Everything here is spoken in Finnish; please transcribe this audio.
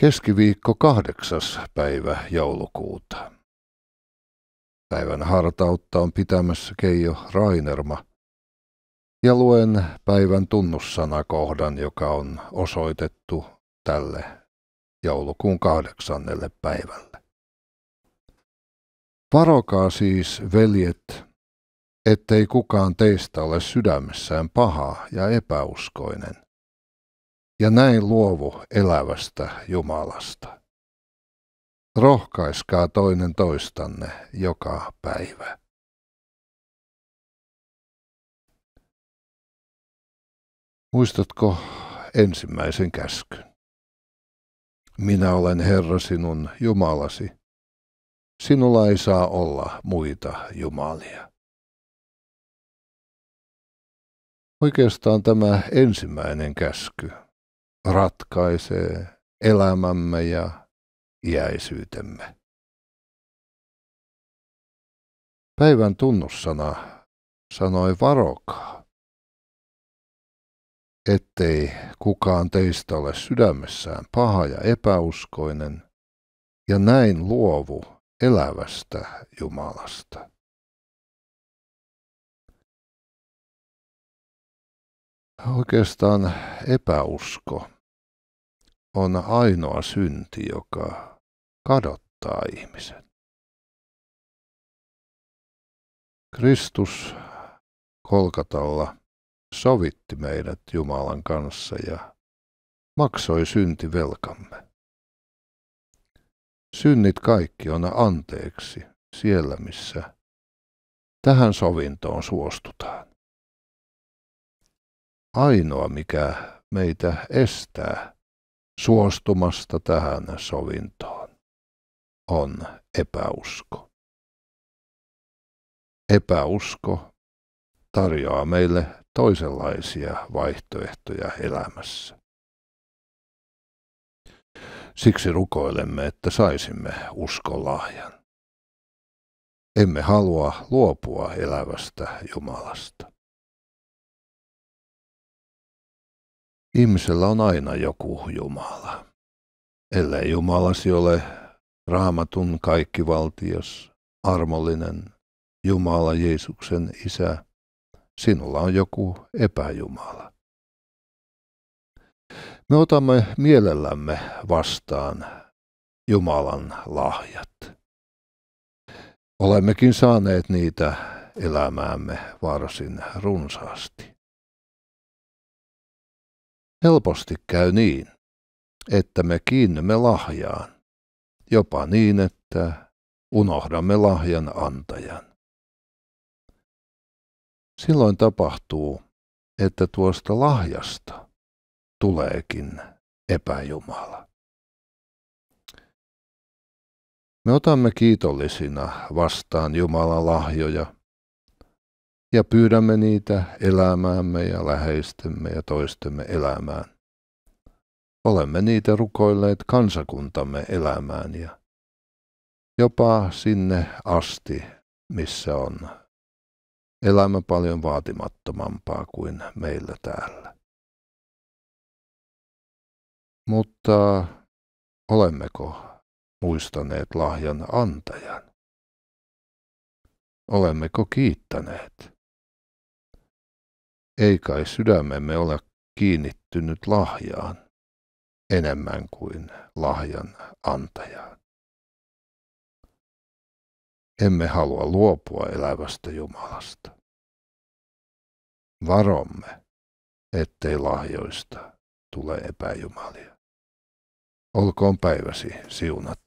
Keskiviikko kahdeksas päivä joulukuuta. Päivän hartautta on pitämässä Keijo Rainerma. Ja luen päivän tunnussanakohdan, joka on osoitettu tälle joulukuun kahdeksannelle päivälle. Varokaa siis, veljet, ettei kukaan teistä ole sydämessään paha ja epäuskoinen ja näin luovu elävästä Jumalasta. Rohkaiskaa toinen toistanne joka päivä. Muistatko ensimmäisen käskyn? Minä olen Herra sinun Jumalasi. Sinulla ei saa olla muita jumalia. Oikeastaan tämä ensimmäinen käsky ratkaisee elämämme ja iäisyytemme. Päivän tunnussana sanoi varokaa, ettei kukaan teistä ole sydämessään paha ja epäuskoinen, ja näin luovu elävästä Jumalasta. Oikeastaan epäusko on ainoa synti, joka kadottaa ihmisen. Kristus Kolkatalla sovitti meidät Jumalan kanssa ja maksoi synti velkamme. Synnit kaikki on anteeksi siellä, missä tähän sovintoon suostutaan. Ainoa, mikä meitä estää, suostumasta tähän sovintoon on epäusko. Epäusko tarjoaa meille toisenlaisia vaihtoehtoja elämässä. Siksi rukoilemme, että saisimme uskolahjan. Emme halua luopua elävästä Jumalasta. Ihmisellä on aina joku Jumala. Ellei Jumalasi ole raamatun kaikkivaltias, armollinen Jumala Jeesuksen Isä, sinulla on joku epäjumala. Me otamme mielellämme vastaan Jumalan lahjat. Olemmekin saaneet niitä elämäämme varsin runsaasti. Helposti käy niin, että me kiinnymme lahjaan, jopa niin, että unohdamme lahjan antajan. Silloin tapahtuu, että tuosta lahjasta tuleekin epäjumala. Me otamme kiitollisina vastaan Jumalan lahjoja ja pyydämme niitä elämäämme ja läheistemme ja toistemme elämään. Olemme niitä rukoilleet kansakuntamme elämään ja jopa sinne asti, missä on elämä paljon vaatimattomampaa kuin meillä täällä. Mutta olemmeko muistaneet lahjan antajan? Olemmeko kiittäneet? ei kai sydämemme ole kiinnittynyt lahjaan enemmän kuin lahjan antajaan. Emme halua luopua elävästä Jumalasta. Varomme, ettei lahjoista tule epäjumalia. Olkoon päiväsi siunattu.